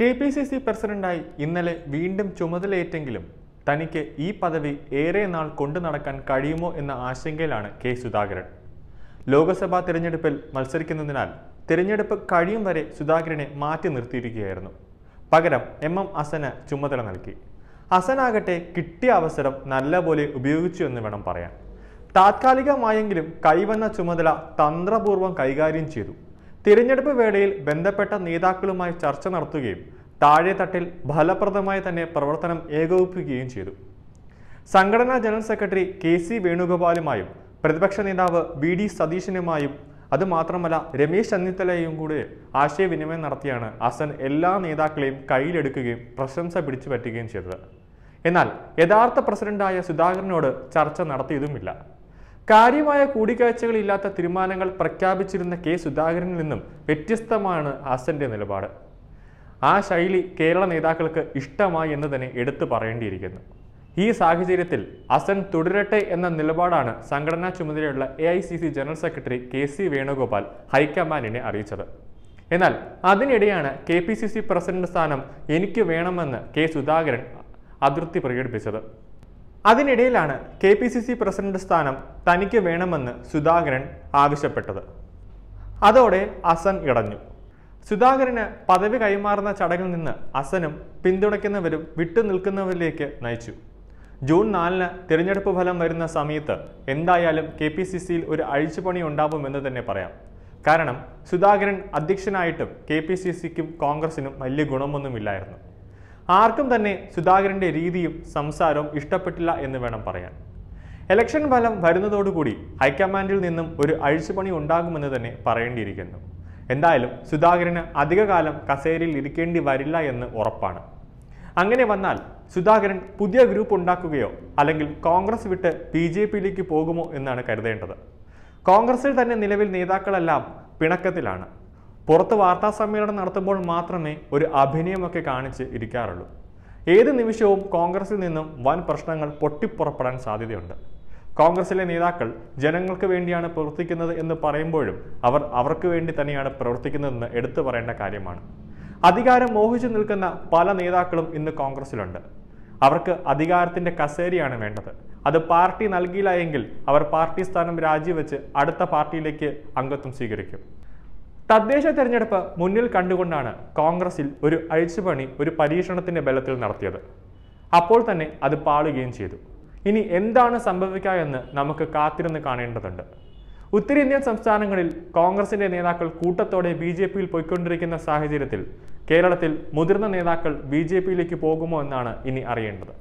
K P C C പ്രസിഡന്റായി ഇന്നലെ വീണ്ടും ചുമതലയേറ്റെങ്കിലും തനിക്ക് ഈ പദവി ഏറെ നാൾ കൊണ്ടു നടക്കാൻ കഴിയുമോ എന്ന ആശങ്കയിലാണ് കെ സുധാകരൻ ലോക്സഭാ തിരഞ്ഞെടുപ്പിൽ മത്സരിക്കുന്നതിനാൽ തിരഞ്ഞെടുപ്പ് കഴിയും വരെ സുധാകരനെ മാറ്റി നിർത്തിയിരിക്കുകയായിരുന്നു പകരം എം എം അസന് ചുമതല നൽകി അസനാകട്ടെ കിട്ടിയ അവസരം നല്ലപോലെ ഉപയോഗിച്ചു എന്ന് വേണം പറയാൻ താത്കാലികമായെങ്കിലും കൈവന്ന ചുമതല തന്ത്രപൂർവ്വം കൈകാര്യം ചെയ്തു തിരഞ്ഞെടുപ്പ് വേളയിൽ ബന്ധപ്പെട്ട നേതാക്കളുമായി ചർച്ച നടത്തുകയും താഴെത്തട്ടിൽ ഫലപ്രദമായി തന്നെ പ്രവർത്തനം ഏകോപിപ്പിക്കുകയും ചെയ്തു സംഘടനാ ജനറൽ സെക്രട്ടറി കെ സി വേണുഗോപാലുമായും പ്രതിപക്ഷ നേതാവ് വി ഡി സതീശനുമായും അതുമാത്രമല്ല രമേശ് ചെന്നിത്തലയും കൂടെ ആശയവിനിമയം നടത്തിയാണ് അസൻ എല്ലാ നേതാക്കളെയും കയ്യിലെടുക്കുകയും പ്രശംസ പിടിച്ചു പറ്റുകയും ചെയ്തത് എന്നാൽ യഥാർത്ഥ പ്രസിഡന്റായ സുധാകരനോട് ചർച്ച നടത്തിയതുമില്ല കാര്യമായ കൂടിക്കാഴ്ചകളില്ലാത്ത തീരുമാനങ്ങൾ പ്രഖ്യാപിച്ചിരുന്ന കെ സുധാകരനിൽ നിന്നും വ്യത്യസ്തമാണ് ഹാസന്റെ നിലപാട് ആ ശൈലി കേരള നേതാക്കൾക്ക് ഇഷ്ടമായി എന്ന് തന്നെ എടുത്തു പറയേണ്ടിയിരിക്കുന്നു ഈ സാഹചര്യത്തിൽ അസൻ തുടരട്ടെ എന്ന നിലപാടാണ് സംഘടനാ ചുമതലയുള്ള A I C C general secretary K C Venugopal ഹൈക്കമാൻഡിനെ അറിയിച്ചത് എന്നാൽ അതിനിടെയാണ് K P C C president സ്ഥാനം എനിക്ക് വേണമെന്ന് കെ സുധാകരൻ അതൃപ്തി പ്രകടിപ്പിച്ചത് അതിനിടയിലാണ് K P C C president സ്ഥാനം തനിക്ക് വേണമെന്ന് സുധാകരൻ ആവശ്യപ്പെട്ടത് അതോടെ അസൻ ഇടഞ്ഞു സുധാകരന് പദവി കൈമാറുന്ന ചടങ്ങിൽ നിന്ന് അസനും പിന്തുണയ്ക്കുന്നവരും വിട്ടുനിൽക്കുന്നവരിലേക്ക് നയിച്ചു ജൂൺ നാലിന് തിരഞ്ഞെടുപ്പ് ഫലം വരുന്ന സമയത്ത് എന്തായാലും കെ പി സി സിയിൽ ഒരു അഴിച്ചുപണി ഉണ്ടാവുമെന്ന് തന്നെ പറയാം കാരണം സുധാകരൻ അധ്യക്ഷനായിട്ടും കെ പി സി സിക്കും കോൺഗ്രസിനും വലിയ ഗുണമൊന്നുമില്ലായിരുന്നു ആർക്കും തന്നെ സുധാകരൻ്റെ രീതിയും സംസാരവും ഇഷ്ടപ്പെട്ടില്ല എന്ന് വേണം പറയാൻ ഇലക്ഷൻ ഫലം വരുന്നതോടുകൂടി ഹൈക്കമാൻഡിൽ നിന്നും ഒരു അഴിച്ചുപണി ഉണ്ടാകുമെന്ന് തന്നെ പറയേണ്ടിയിരിക്കുന്നു എന്തായാലും സുധാകരന് അധികകാലം കസേരയിൽ ഇരിക്കേണ്ടി വരില്ല എന്ന് ഉറപ്പാണ് അങ്ങനെ വന്നാൽ സുധാകരൻ പുതിയ ഗ്രൂപ്പ് ഉണ്ടാക്കുകയോ അല്ലെങ്കിൽ കോൺഗ്രസ് വിട്ട് ബി ജെ പിയിലേക്ക് പോകുമോ എന്നാണ് കരുതേണ്ടത് കോൺഗ്രസിൽ തന്നെ നിലവിൽ നേതാക്കളെല്ലാം പിണക്കത്തിലാണ് പുറത്ത് വാർത്താ സമ്മേളനം നടത്തുമ്പോൾ മാത്രമേ ഒരു അഭിനയമൊക്കെ കാണിച്ച് ഇരിക്കാറുള്ളൂ ഏത് നിമിഷവും കോൺഗ്രസിൽ നിന്നും വൻ പ്രശ്നങ്ങൾ പൊട്ടിപ്പുറപ്പെടാൻ സാധ്യതയുണ്ട് കോൺഗ്രസിലെ നേതാക്കൾ ജനങ്ങൾക്ക് വേണ്ടിയാണ് പ്രവർത്തിക്കുന്നത് എന്ന് പറയുമ്പോഴും അവർ അവർക്ക് വേണ്ടി തന്നെയാണ് പ്രവർത്തിക്കുന്നതെന്ന് എടുത്തു പറയേണ്ട കാര്യമാണ് അധികാരം മോഹിച്ചു നിൽക്കുന്ന പല നേതാക്കളും ഇന്ന് കോൺഗ്രസിലുണ്ട് അവർക്ക് അധികാരത്തിൻ്റെ കസേരയാണ് വേണ്ടത് അത് പാർട്ടി നൽകിയില്ല എങ്കിൽ അവർ പാർട്ടി സ്ഥാനം രാജിവെച്ച് അടുത്ത പാർട്ടിയിലേക്ക് അംഗത്വം സ്വീകരിക്കും തദ്ദേശ തെരഞ്ഞെടുപ്പ് മുന്നിൽ കണ്ടുകൊണ്ടാണ് കോൺഗ്രസിൽ ഒരു അഴിച്ചുപണി ഒരു പരീക്ഷണത്തിന്റെ ബലത്തിൽ നടത്തിയത് അപ്പോൾ തന്നെ അത് പാളുകയും ചെയ്തു ഇനി എന്താണ് സംഭവിക്കുക എന്ന് നമുക്ക് കാത്തിരുന്ന് കാണേണ്ടതുണ്ട് ഉത്തരേന്ത്യൻ സംസ്ഥാനങ്ങളിൽ കോൺഗ്രസിന്റെ നേതാക്കൾ കൂട്ടത്തോടെ ബി ജെ പിയിൽ പോയിക്കൊണ്ടിരിക്കുന്ന സാഹചര്യത്തിൽ കേരളത്തിൽ മുതിർന്ന നേതാക്കൾ ബി ജെ പിയിലേക്ക് പോകുമോ എന്നാണ് ഇനി അറിയേണ്ടത്